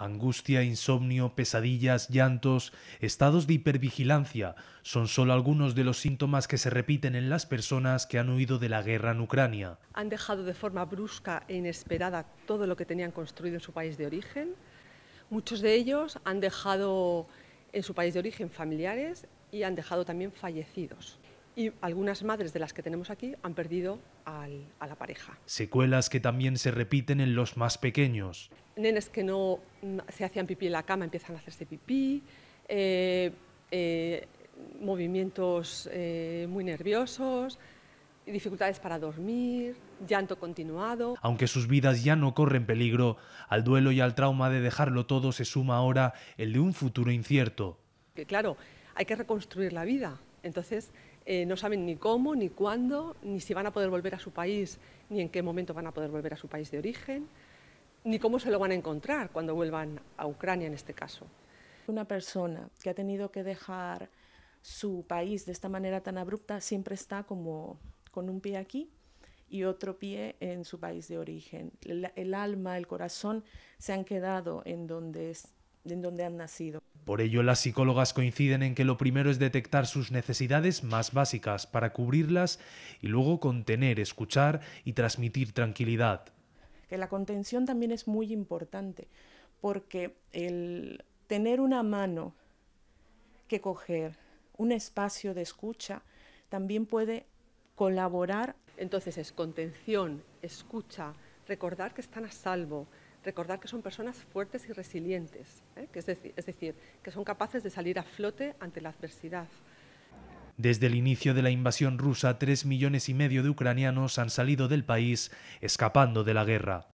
Angustia, insomnio, pesadillas, llantos, estados de hipervigilancia son solo algunos de los síntomas que se repiten en las personas que han huido de la guerra en Ucrania. Han dejado de forma brusca e inesperada todo lo que tenían construido en su país de origen. Muchos de ellos han dejado en su país de origen familiares y han dejado también fallecidos y algunas madres de las que tenemos aquí han perdido a la pareja. Secuelas que también se repiten en los más pequeños. Nenes que no mm, se hacían pipí en la cama empiezan a hacerse pipí, eh, eh, movimientos eh, muy nerviosos, dificultades para dormir, llanto continuado. Aunque sus vidas ya no corren peligro, al duelo y al trauma de dejarlo todo se suma ahora el de un futuro incierto. Que claro, hay que reconstruir la vida, entonces eh, no saben ni cómo, ni cuándo, ni si van a poder volver a su país, ni en qué momento van a poder volver a su país de origen, ni cómo se lo van a encontrar cuando vuelvan a Ucrania en este caso. Una persona que ha tenido que dejar su país de esta manera tan abrupta siempre está como con un pie aquí y otro pie en su país de origen. El, el alma, el corazón se han quedado en donde es, donde han nacido. Por ello, las psicólogas coinciden en que lo primero es detectar sus necesidades más básicas para cubrirlas y luego contener, escuchar y transmitir tranquilidad. Que la contención también es muy importante porque el tener una mano que coger, un espacio de escucha, también puede colaborar. Entonces es contención, escucha, recordar que están a salvo, recordar que son personas fuertes y resilientes, ¿eh? es decir, que son capaces de salir a flote ante la adversidad. Desde el inicio de la invasión rusa, tres millones y medio de ucranianos han salido del país escapando de la guerra.